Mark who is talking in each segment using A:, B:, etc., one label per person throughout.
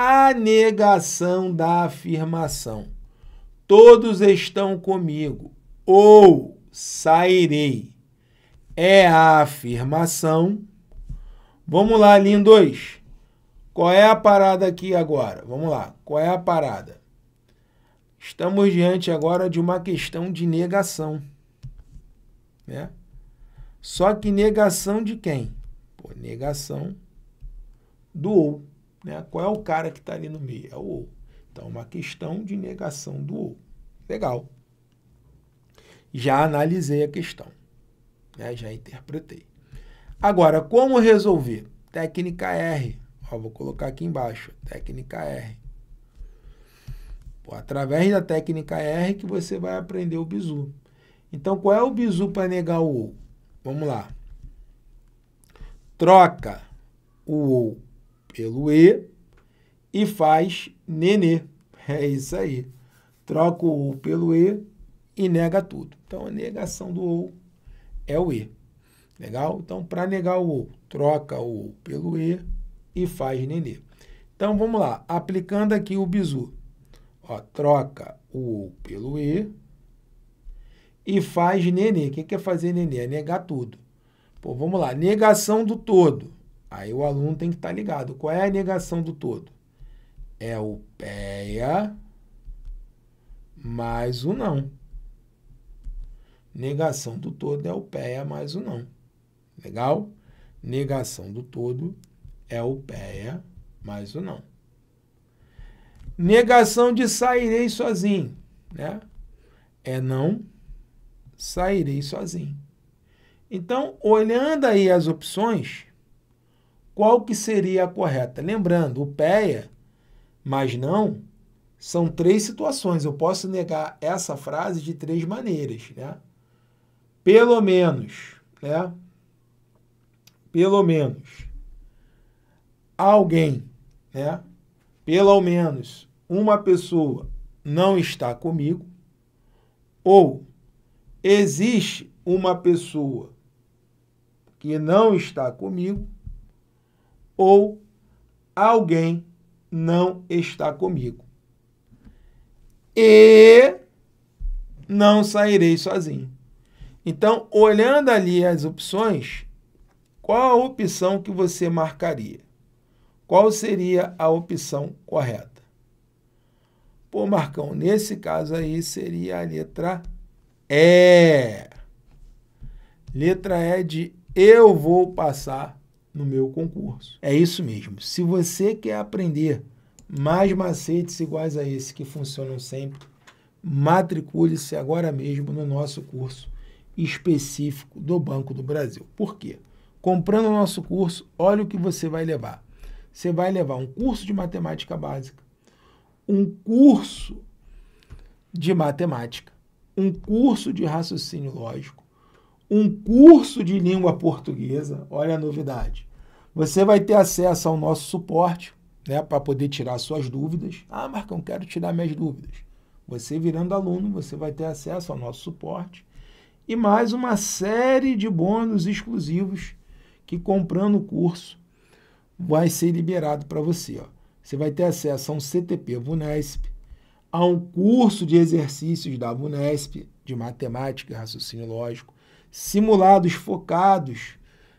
A: a negação da afirmação. Todos estão comigo, ou sairei. É a afirmação. Vamos lá, lindos. Qual é a parada aqui agora? Vamos lá. Qual é a parada? Estamos diante agora de uma questão de negação. Né? Só que negação de quem? Pô, negação do ou. Né? Qual é o cara que está ali no meio? É o ou. Então, é uma questão de negação do ou. Legal. Já analisei a questão. Né? Já interpretei. Agora, como resolver? Técnica R. Ó, vou colocar aqui embaixo. Técnica R. Pô, através da técnica R que você vai aprender o bizu. Então, qual é o bizu para negar o ou? Vamos lá. Troca o ou pelo E e faz nenê. É isso aí. Troca o ou pelo E e nega tudo. Então a negação do ou é o E. Legal? Então, para negar o ou, troca o ou pelo E e faz nenê. Então vamos lá, aplicando aqui o bizu. Ó, troca o ou pelo E e faz nenê. O que é fazer nenê? É negar tudo. Pô, vamos lá, negação do todo. Aí o aluno tem que estar tá ligado. Qual é a negação do todo? É o PEA mais o não. Negação do todo é o PEA mais o não. Legal? Negação do todo é o PEA mais o não. Negação de sairei sozinho, né? É não sairei sozinho. Então, olhando aí as opções, qual que seria a correta? Lembrando, o PEA, mas não, são três situações. Eu posso negar essa frase de três maneiras, né? Pelo menos, né? Pelo menos alguém, né? Pelo menos uma pessoa não está comigo ou existe uma pessoa que não está comigo ou alguém não está comigo. E não sairei sozinho. Então, olhando ali as opções, qual a opção que você marcaria? Qual seria a opção correta? Pô, Marcão, nesse caso aí seria a letra E. Letra E de eu vou passar no meu concurso. É isso mesmo. Se você quer aprender mais macetes iguais a esse que funcionam sempre, matricule-se agora mesmo no nosso curso específico do Banco do Brasil. Por quê? Comprando o nosso curso, olha o que você vai levar. Você vai levar um curso de matemática básica, um curso de matemática, um curso de raciocínio lógico, um curso de língua portuguesa, olha a novidade, você vai ter acesso ao nosso suporte, né, para poder tirar suas dúvidas. Ah, Marcão, quero tirar minhas dúvidas. Você virando aluno, você vai ter acesso ao nosso suporte e mais uma série de bônus exclusivos que comprando o curso vai ser liberado para você. Ó. Você vai ter acesso a um CTP Vunesp, a um curso de exercícios da Vunesp de matemática e raciocínio lógico, simulados focados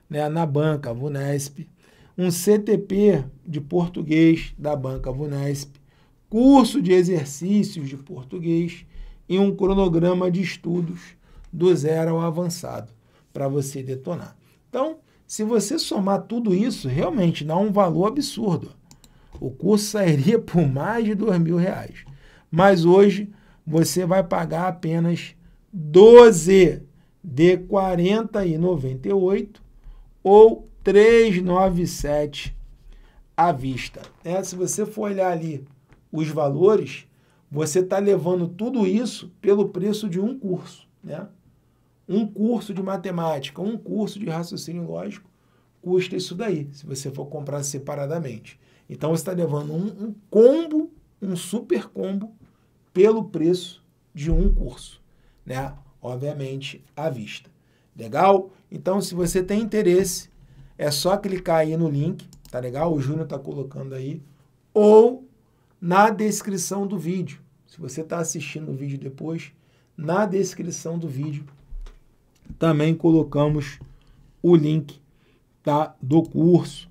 A: né, na banca Vunesp, um CTP de português da banca Vunesp, curso de exercícios de português e um cronograma de estudos do zero ao avançado para você detonar. Então, se você somar tudo isso, realmente dá um valor absurdo. O curso sairia por mais de dois mil reais. Mas hoje você vai pagar apenas 12 de 40 e 98 ou 397 à vista. É, se você for olhar ali os valores, você está levando tudo isso pelo preço de um curso. Né? Um curso de matemática, um curso de raciocínio lógico, custa isso daí, se você for comprar separadamente. Então você está levando um, um combo, um super combo, pelo preço de um curso. Né? Obviamente, à vista. Legal? Então, se você tem interesse, é só clicar aí no link, tá legal? O Júnior tá colocando aí. Ou na descrição do vídeo. Se você está assistindo o vídeo depois, na descrição do vídeo também colocamos o link tá, do curso